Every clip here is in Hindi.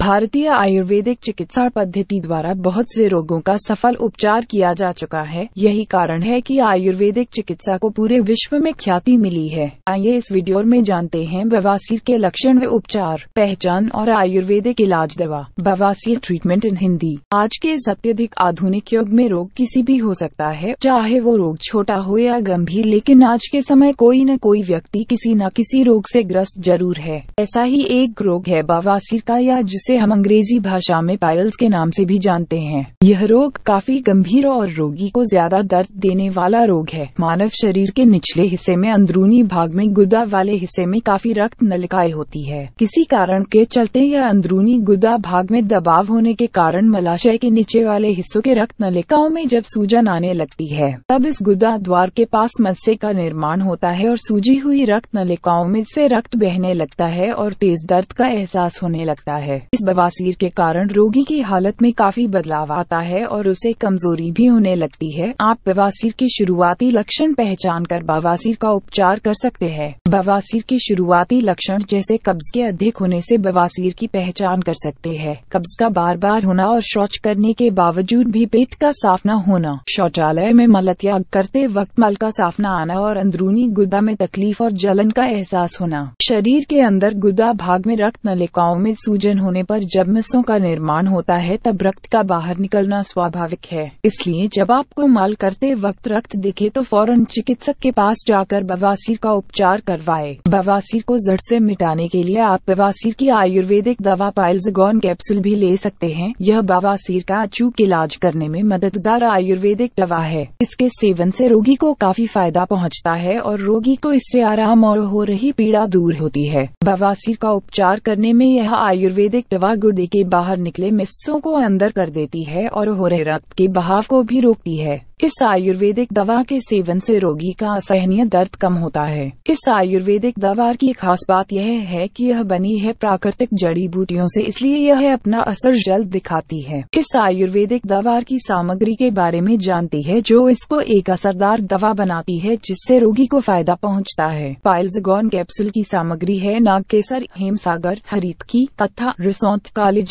भारतीय आयुर्वेदिक चिकित्सा पद्धति द्वारा बहुत से रोगों का सफल उपचार किया जा चुका है यही कारण है कि आयुर्वेदिक चिकित्सा को पूरे विश्व में ख्याति मिली है आइए इस वीडियो में जानते हैं बवासीर के लक्षण व उपचार पहचान और आयुर्वेदिक इलाज दवा बवासीर ट्रीटमेंट इन हिंदी आज के इस अत्यधिक आधुनिक युग में रोग किसी भी हो सकता है चाहे वो रोग छोटा हो या गंभीर लेकिन आज के समय कोई न कोई व्यक्ति किसी न किसी रोग ऐसी ग्रस्त जरूर है ऐसा ही एक रोग है बवासीर का या जिसे जिसे हम अंग्रेजी भाषा में पायल्स के नाम से भी जानते हैं यह रोग काफी गंभीर और रोगी को ज्यादा दर्द देने वाला रोग है मानव शरीर के निचले हिस्से में अंदरूनी भाग में गुदा वाले हिस्से में काफी रक्त नलिकाएं होती है किसी कारण के चलते यह अंदरूनी गुदा भाग में दबाव होने के कारण मलाशय के नीचे वाले हिस्सों के रक्त नलिकाओं में जब सूजन आने लगती है तब इस गुदा द्वार के पास मस्से का निर्माण होता है और सूजी हुई रक्त नलिकाओं में से रक्त बहने लगता है और तेज दर्द का एहसास होने लगता है इस बवासीर के कारण रोगी की हालत में काफी बदलाव आता है और उसे कमजोरी भी होने लगती है आप बवासीर के शुरुआती लक्षण पहचान कर बवासीर का उपचार कर सकते हैं बवासीर के शुरुआती लक्षण जैसे कब्ज के अधिक होने से बवासीर की पहचान कर सकते हैं कब्ज का बार बार होना और शौच करने के बावजूद भी पेट का साफ न होना शौचालय में मलत्याग करते वक्त मल का साफ न आना और अंदरूनी गुदा में तकलीफ और जलन का एहसास होना शरीर के अंदर गुदा भाग में रक्त नलिकाओं में सूजन होने पर जब मिसों का निर्माण होता है तब रक्त का बाहर निकलना स्वाभाविक है इसलिए जब आपको माल करते वक्त रक्त दिखे तो फौरन चिकित्सक के पास जाकर बवासीर का उपचार करवाए बवासीर को जड़ से मिटाने के लिए आप बवासीर की आयुर्वेदिक दवा पाइल्सगॉन कैप्सूल भी ले सकते हैं यह बवासीर का अचूक इलाज करने में मददगार आयुर्वेदिक दवा है इसके सेवन से रोगी को काफी फायदा पहुंचता है और रोगी को इससे आराम और हो रही पीड़ा दूर होती है बवासीर का उपचार करने में यह आयुर्वेदिक दवा हवा गुर्दे के बाहर निकले मिस्सों को अंदर कर देती है और हो रहे रक्त के बहाव को भी रोकती है इस आयुर्वेदिक दवा के सेवन से रोगी का असहनीय दर्द कम होता है इस आयुर्वेदिक दवा की खास बात यह है कि यह बनी है प्राकृतिक जड़ी बूटियों से इसलिए यह अपना असर जल्द दिखाती है इस आयुर्वेदिक दवा की सामग्री के बारे में जानती है जो इसको एक असरदार दवा बनाती है जिससे रोगी को फायदा पहुँचता है पाइल्सगॉन कैप्सूल की सामग्री है नाग केसर सागर हरित की तथा रिसौत काले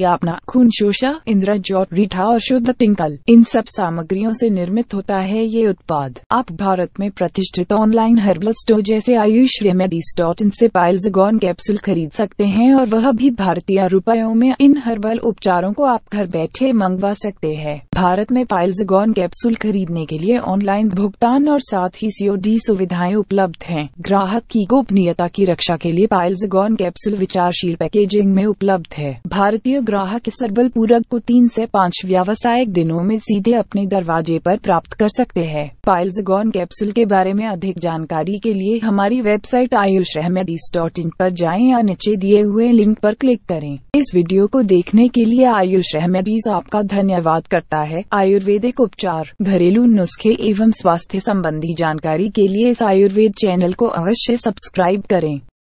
या अपना खून शोषा इंद्रा जौट रीठा और शुद्ध टिंकल इन सब सामग्रियों से निर्मित होता है ये उत्पाद आप भारत में प्रतिष्ठित ऑनलाइन हर्बल स्टोर जैसे आयुष रेमेडीज डॉट इन ऐसी पाइल्सगॉन कैप्सूल खरीद सकते हैं और वह भी भारतीय रुपयों में इन हर्बल उपचारों को आप घर बैठे मंगवा सकते हैं भारत में पाइल्सगॉन कैप्सूल खरीदने के लिए ऑनलाइन भुगतान और साथ ही सीओडी सुविधाएं उपलब्ध है ग्राहक की गोपनीयता की रक्षा के लिए पाइल्सगॉन कैप्सूल विचारशील पैकेजिंग में उपलब्ध है भारतीय ग्राहक इस हर्बल पूरक को तीन ऐसी पाँच व्यावसायिक दिनों में सीधे अपने दरवाजे पर प्राप्त कर सकते हैं पाइल्सगॉन कैप्सूल के बारे में अधिक जानकारी के लिए हमारी website Ayush remedies dot in आरोप जाए या नीचे दिए हुए लिंक पर क्लिक करें इस वीडियो को देखने के लिए आयुष रेमेडीज आपका धन्यवाद करता है आयुर्वेदिक उपचार घरेलू नुस्खे एवं स्वास्थ्य संबंधी जानकारी के लिए इस आयुर्वेद चैनल को अवश्य सब्सक्राइब करें